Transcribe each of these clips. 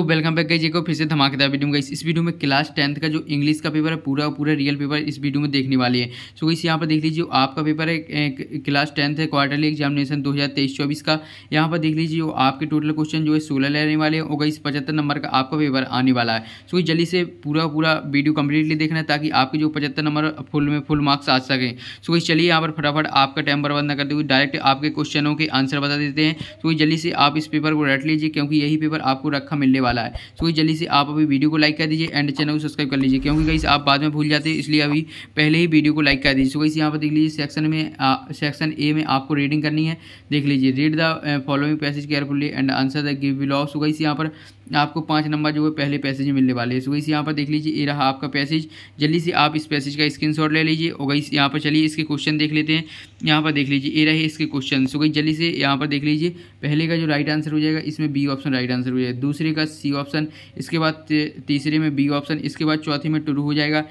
तो welcome back गई को फिर से धमाकेदार वीडियो में इस वीडियो में क्लास टेंथ का जो इंग्लिश का पेपर है पूरा पूरा रियल पेपर इस वीडियो में देखने वाली है सो इस यहाँ पर देख लीजिए आपका पेपर है क्लास टेंथ है क्वार्टरली एग्जामिनेशन दो हज़ार तेईस चौबीस का यहाँ पर देख लीजिए आपके टोटल क्वेश्चन जो है सोलह लेने वाले हैं और इस पचहत्तर नंबर का आपका पेपर आने वाला है सो जल्दी से पूरा पूरा वीडियो कंप्लीटली देखना है ताकि आपके जो पचहत्तर नंबर फुल में फुल मार्क्स आ सकें सो इस चलिए यहाँ पर फटाफट आपका टाइम बर्बाद न करते हुए डायरेक्ट आपके क्वेश्चनों के आंसर बता देते हैं सो जल्दी से आप इस पेपर को रट लीजिए क्योंकि यही पेपर आपको रखा मिलने वाला वाला है सो तो so, जल्दी से आप अभी वीडियो को लाइक कर दीजिए एंड चैनल को सब्सक्राइब कर लीजिए क्योंकि कहीं आप बाद में भूल जाते हैं इसलिए अभी पहले ही वीडियो को लाइक कर दीजिए सो कहीं यहाँ पर देख लीजिए सेक्शन में सेक्शन ए में आपको रीडिंग करनी है देख लीजिए read the following passage carefully and answer the give below so guys यहाँ पर आपको पाँच नंबर जो है पहले पैसेज में मिलने वाले हैं सो इस यहाँ पर देख लीजिए ये रहा आपका पैसेज जल्दी से आप इस पैसेज का स्क्रीन ले लीजिए और गई यहाँ पर चलिए इसके क्वेश्चन देख लेते हैं यहाँ पर देख लीजिए ए रहे इसके क्वेश्चन सो गई जल्दी से यहाँ पर देख लीजिए पहले का जो राइट आंसर हो जाएगा इसमें बी ऑप्शन राइट आंसर हो जाएगा दूसरे का सी ऑप्शन इसके बाद तीसरे में बी ऑप्शन इसके बाद चौथे में टुरू हो जाएगा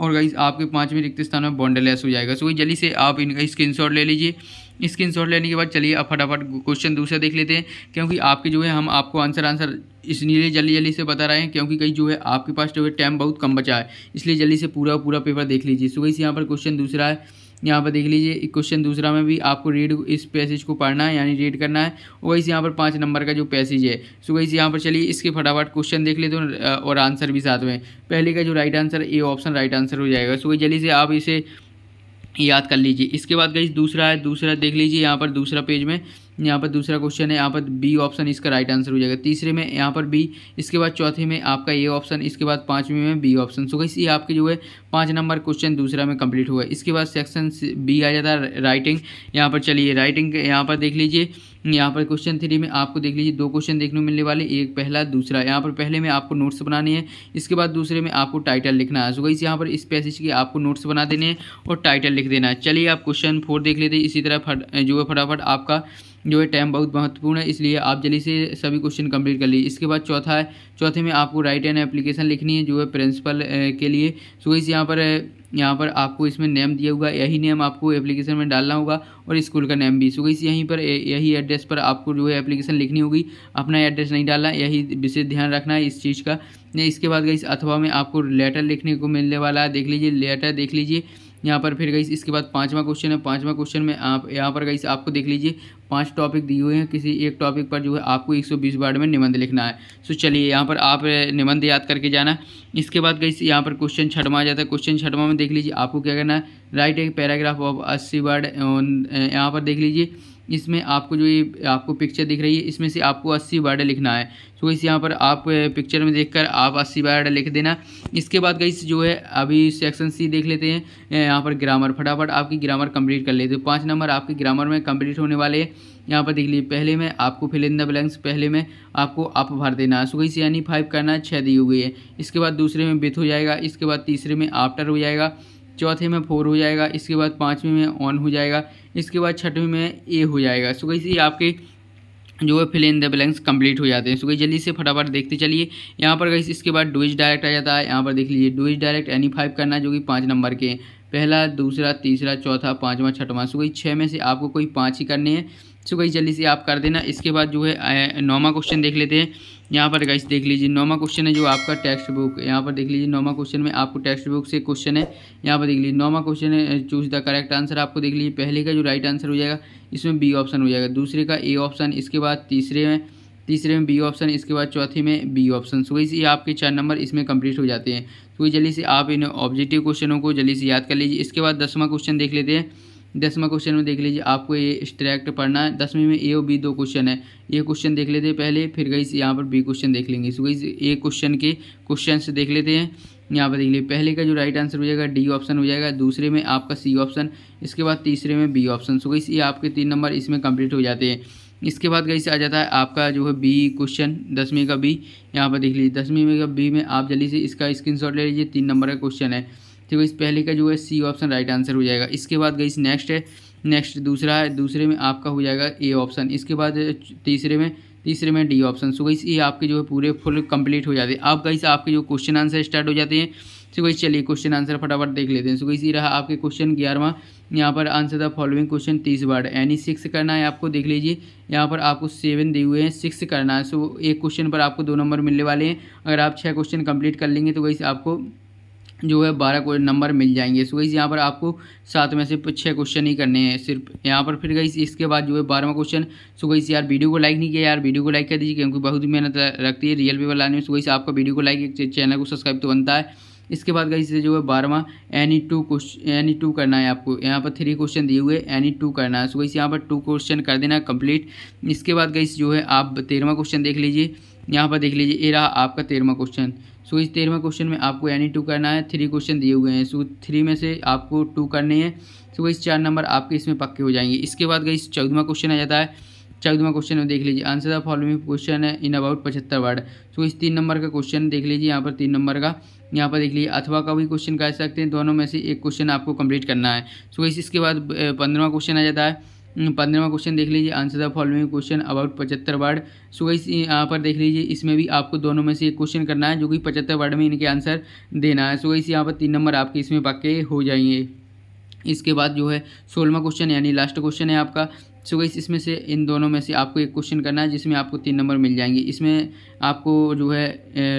और गाइस आपके पाँचवें रिक्त स्थान में बॉन्डलेस हो जाएगा सो जल्दी से आप इनका स्क्रीन ले लीजिए स्क्रीन शॉट लेने के बाद चलिए आप फटाफट क्वेश्चन दूसरा देख लेते हैं क्योंकि आपके जो है हम आपको आंसर आंसर इसलिए जल्दी जल्दी से बता रहे हैं क्योंकि कहीं जो है आपके पास जो है टाइम बहुत कम बचा है इसलिए जल्दी से पूरा पूरा पेपर देख लीजिए सुबह से यहाँ पर क्वेश्चन दूसरा है यहाँ पर देख लीजिए क्वेश्चन दूसरा में भी आपको रीड इस पैसेज को पढ़ना है यानी रीड करना है से यहाँ पर पाँच नंबर का जो पैसेज है सो से यहाँ पर चलिए इसके फटाफट क्वेश्चन देख लेते हैं और आंसर भी साथ में पहले का जो right answer A option right answer हो जाएगा सो जल्दी से आप इसे याद कर लीजिए इसके बाद गई दूसरा है दूसरा देख लीजिए यहाँ पर दूसरा पेज में यहाँ पर दूसरा क्वेश्चन है यहाँ पर बी ऑप्शन इसका राइट आंसर हो जाएगा तीसरे में यहाँ पर बी इसके बाद चौथे में आपका ए ऑप्शन इसके बाद पाँचवें में बी ऑप्शन सो गई ये आपके जो है पाँच नंबर क्वेश्चन दूसरा में कंप्लीट हुआ इसके बाद सेक्शन बी आ जाता है राइटिंग यहाँ पर चलिए राइटिंग यहाँ पर देख लीजिए यहाँ पर क्वेश्चन थ्री में आपको देख लीजिए दो क्वेश्चन देखने मिलने वाले एक पहला दूसरा यहाँ पर पहले में आपको नोट्स बनाने हैं इसके बाद दूसरे में आपको टाइटल लिखना है सो गई यहाँ पर इस पैसेज के आपको नोट्स बना देने हैं और टाइटल लिख देना है चलिए आप क्वेश्चन फोर देख लेते हैं इसी तरह फट जो है फटाफट आपका जो है टाइम बहुत महत्वपूर्ण है इसलिए आप जल्दी से सभी क्वेश्चन कंप्लीट कर लीजिए इसके बाद चौथा है चौथे में आपको राइट एंड एप्लीकेशन लिखनी है जो है प्रिंसिपल के लिए सो इस यहाँ पर यहाँ पर आपको इसमें नेम दिया हुआ यही नेम आपको एप्लीकेशन में डालना होगा और स्कूल का नेम भी सो इस यहीं पर यही एड्रेस पर आपको जो है एप्लीकेशन लिखनी होगी अपना एड्रेस नहीं डालना यही विशेष ध्यान रखना है इस चीज़ का इसके बाद गई अथवा में आपको लेटर लिखने को मिलने वाला है देख लीजिए लेटर देख लीजिए यहाँ पर फिर गई इसके बाद पाँचवा क्वेश्चन है पाँचवा क्वेश्चन में आप यहाँ पर गई आपको देख लीजिए पांच टॉपिक दिए हुए हैं किसी एक टॉपिक पर जो है आपको 120 वर्ड में निबंध लिखना है सो चलिए यहाँ पर आप निबंध याद करके जाना इसके बाद गई यहाँ पर क्वेश्चन छठवा आ जाता है क्वेश्चन छठवा में देख लीजिए आपको क्या करना है राइट एक पैराग्राफ ऑफ अस्सी वर्ड यहाँ पर देख लीजिए इसमें आपको जो ये आपको पिक्चर दिख रही है इसमें से आपको अस्सी वर्ड लिखना है तो इस यहाँ पर आप पिक्चर में देखकर आप अस्सी वर्ड लिख देना इसके बाद गई जो है अभी सेक्शन सी देख लेते हैं यहाँ पर ग्रामर फटाफट आपकी ग्रामर कंप्लीट कर लेते हो पाँच नंबर आपके ग्रामर में कंप्लीट होने वाले हैं यहाँ पर देख लीजिए पहले में आपको फिल इन द ब्लैंक्स पहले में आपको अप भर देना है सो गई यानी फाइव करना है छः दी हुई है इसके बाद दूसरे में बिथ हो जाएगा इसके बाद तीसरे में आफ्टर हो जाएगा चौथे में फोर हो जाएगा इसके बाद पाँचवें में ऑन हो जाएगा इसके बाद छठवें में ए हो जाएगा सो गई आपके जो है fill in the blanks complete हो जाते हैं सो गई जल्दी से फटाफट देखते चलिए यहाँ पर गई इसके बाद डुइज डायरेक्ट आ जाता है यहाँ पर देख लीजिए डुइज डायरेक्ट एनी फाइव करना जो कि पाँच नंबर के हैं पहला दूसरा तीसरा चौथा पाँचवा छठवां सो कहीं छः में से आपको कोई पाँच ही करने हैं सो कहीं जल्दी से आप कर देना इसके बाद जो है नौवा क्वेश्चन देख लेते हैं यहाँ पर गाइस देख लीजिए नौवा क्वेश्चन है जो आपका टेक्स्ट बुक यहाँ पर देख लीजिए नौवा क्वेश्चन में आपको टेक्स्ट बुक से क्वेश्चन है यहाँ पर देख लीजिए नौवा क्वेश्चन है चूज द करेक्ट आंसर आपको देख लीजिए पहले का जो राइट आंसर हो जाएगा इसमें बी ऑप्शन हो जाएगा दूसरे का ए ऑप्शन इसके बाद तीसरे में तीसरे में बी ऑप्शन इसके बाद चौथे में बी ऑप्शन सो इसी आपके चार नंबर इसमें कंप्लीट हो जाते हैं तो जल्दी से आप इन ऑब्जेक्टिव क्वेश्चनों को जल्दी से याद कर लीजिए इसके बाद दसवां क्वेश्चन देख लेते हैं दसवा क्वेश्चन में देख लीजिए आपको ये स्ट्रैक्ट पढ़ना है दसवीं में ए और बी दो क्वेश्चन है ये क्वेश्चन देख लेते हैं पहले फिर गई यहाँ पर बी क्वेश्चन देख लेंगे सो गई ए क्वेश्चन के क्वेश्चन देख लेते हैं यहाँ पर देख लीजिए पहले का जो राइट आंसर हो जाएगा डी ऑप्शन हो जाएगा दूसरे में आपका सी ऑप्शन इसके बाद तीसरे में बी ऑप्शन सो गई ये आपके तीन नंबर इसमें कंप्लीट हो जाते हैं इसके बाद गई आ जाता है आपका जो है बी क्वेश्चन दसवीं का बी यहाँ पर देख लीजिए दसवीं में का बी में आप जल्दी से इसका स्क्रीन ले लीजिए तीन नंबर का क्वेश्चन है तो इस पहले का जो है सी ऑप्शन राइट आंसर हो जाएगा इसके बाद गई नेक्स्ट है नेक्स्ट दूसरा है दूसरे में आपका हो जाएगा ए ऑप्शन इसके बाद तीसरे में तीसरे में डी ऑप्शन सो गई ये आपके जो है पूरे फुल कंप्लीट हो जाते हैं आप गई आपके जो क्वेश्चन आंसर स्टार्ट हो जाते हैं सो गई चलिए क्वेश्चन आंसर फटाफट देख लेते हैं सो गई ये रहा आपके क्वेश्चन ग्यारहवा यहाँ पर आंसर था फॉलोइंग क्वेश्चन तीस वर्ड एनी सिक्स करना है आपको देख लीजिए यहाँ पर आपको सेवन दिए हुए हैं सिक्स करना है सो एक क्वेश्चन पर आपको दो नंबर मिलने वाले हैं अगर आप छः क्वेश्चन कंप्लीट कर लेंगे तो वही आपको जो है बारह नंबर मिल जाएंगे सो गई यहाँ पर आपको सात में से छः क्वेश्चन ही करने हैं सिर्फ यहाँ पर फिर गई इसके बाद जो है बारहवा क्वेश्चन सो गई यार वीडियो को लाइक नहीं किया यार वीडियो को लाइक कर दीजिए क्योंकि बहुत ही मेहनत लगती है रियल पेपर लाने में सो गई आपका वीडियो को लाइक चैनल को सब्सक्राइब तो बनता है इसके बाद गई से जो है बारहवा any two question any two करना है आपको यहाँ पर थ्री क्वेश्चन दिए हुए एनी टू करना है सो गई यहाँ पर टू क्वेश्चन कर देना कंप्लीट इसके बाद गई जो है आप तेरहवा क्वेश्चन देख लीजिए यहाँ पर देख लीजिए ये रहा आपका तेरहवा क्वेश्चन सो इस तेरहवें क्वेश्चन में आपको यानी टू करना है थ्री क्वेश्चन दिए हुए हैं सो थ्री में से आपको टू करने हैं सो इस चार नंबर आपके इसमें पक्के हो जाएंगे इसके बाद गई चौदवा क्वेश्चन आ जाता है चौदवा क्वेश्चन में देख लीजिए आंसर द फॉलोइंग क्वेश्चन है इन अबाउट पचहत्तर वर्ड सो इस तीन नंबर का क्वेश्चन देख लीजिए यहाँ पर तीन नंबर का यहाँ पर देख लीजिए अथवा का भी क्वेश्चन कह सकते हैं दोनों में से एक क्वेश्चन आपको कंप्लीट करना है सो इस इसके बाद पंद्रवा क्वेश्चन आ जाता है हम्म, पंद्रहवा क्वेश्चन देख लीजिए answer the following question about पचहत्तर वर्ड सो गाइस यहाँ पर देख लीजिए इसमें भी आपको दोनों में से एक क्वेश्चन करना है जो कि पचहत्तर वर्ड में इनके आंसर देना है सो गाइस यहाँ पर तीन नंबर आपके इसमें पक्के हो जाएंगे इसके बाद जो है सोलवा क्वेश्चन यानी लास्ट क्वेश्चन है आपका सो गई इसमें से इन दोनों में से आपको एक क्वेश्चन करना है जिसमें आपको तीन नंबर मिल जाएंगे इसमें आपको जो है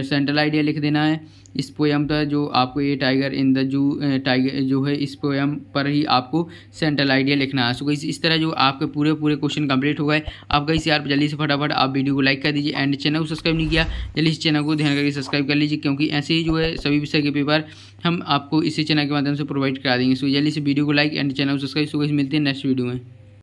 सेंट्रल आइडिया लिख देना है इस पोएम पर जो आपको ये tiger in the zoo tiger जो है इस पोएम पर ही आपको सेंट्रल आइडिया लिखना है सो गई इस तरह जो आपके पूरे पूरे क्वेश्चन कंप्लीट हो गए आप गई यार जल्दी से फटाफट आप वीडियो को लाइक कर दीजिए एंड चैनल को सब्सक्राइब नहीं किया जल्दी इस चैनल को ध्यान करके सब्सक्राइब कर लीजिए क्योंकि ऐसे ही जो है सभी विषय के पेपर हम आपको इसी चैनल के माध्यम से प्रोवाइड करा देंगे सो जल्दी से वीडियो को लाइक एंड चैनल को सब्सक्राइब सो गई मिलते हैं नेक्स्ट वीडियो में